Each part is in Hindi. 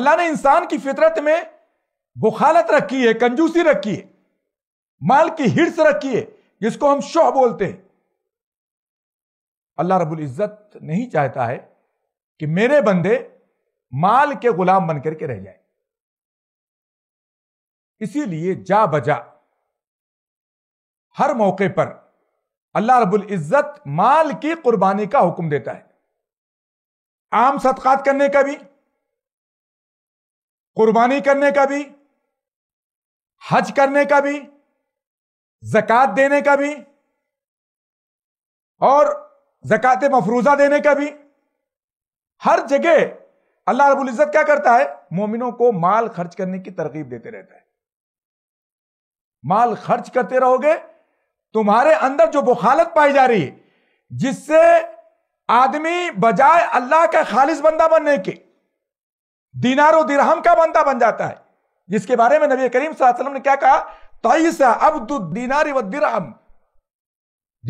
अल्लाह ने इंसान की फितरत में बुखालत रखी है कंजूसी रखी है माल की हिड़स रखी है जिसको हम शोह बोलते हैं अल्लाह रबुल इज़्ज़त नहीं चाहता है कि मेरे बंदे माल के गुलाम बन करके रह जाए इसीलिए जा बजा हर मौके पर अल्लाह रबुल इज़्ज़त माल की कुर्बानी का हुक्म देता है आम सदकात करने का भी कुर्बानी करने का भी हज करने का भी जक़ात देने का भी और जक़ात मफरूजा देने का भी हर जगह अल्लाह रबुल इज़्ज़त क्या करता है मोमिनों को माल खर्च करने की तरकीब देते रहता है माल खर्च करते रहोगे तुम्हारे अंदर जो बुखालत पाई जा रही है जिससे आदमी बजाय अल्लाह का खालिश बंदा बनने के दिनारो दिरहम का बंदा बन जाता है जिसके बारे में नबी करीम ने क्या कहा तईसा अब दीनार व दिरहम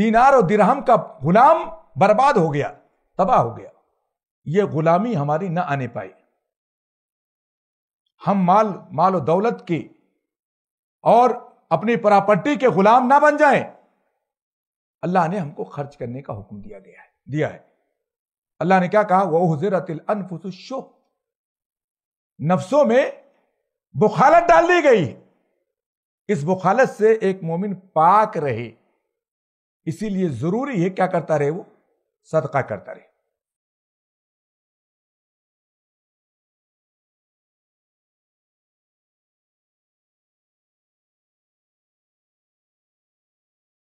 दीनार और दिरहम का गुलाम बर्बाद हो गया तबाह हो गया ये गुलामी हमारी ना आने पाई हम माल माल और दौलत की और अपनी प्रॉपर्टी के गुलाम ना बन जाएं अल्लाह ने हमको खर्च करने का हुक्म दिया गया है दिया है अल्लाह ने क्या कहा वो हजरत अनफुस शोह नफ्सों में बुखालत डाल दी गई इस बुखालत से एक मोमिन पाक रहे इसीलिए जरूरी है क्या करता रहे वो सदका करता रहे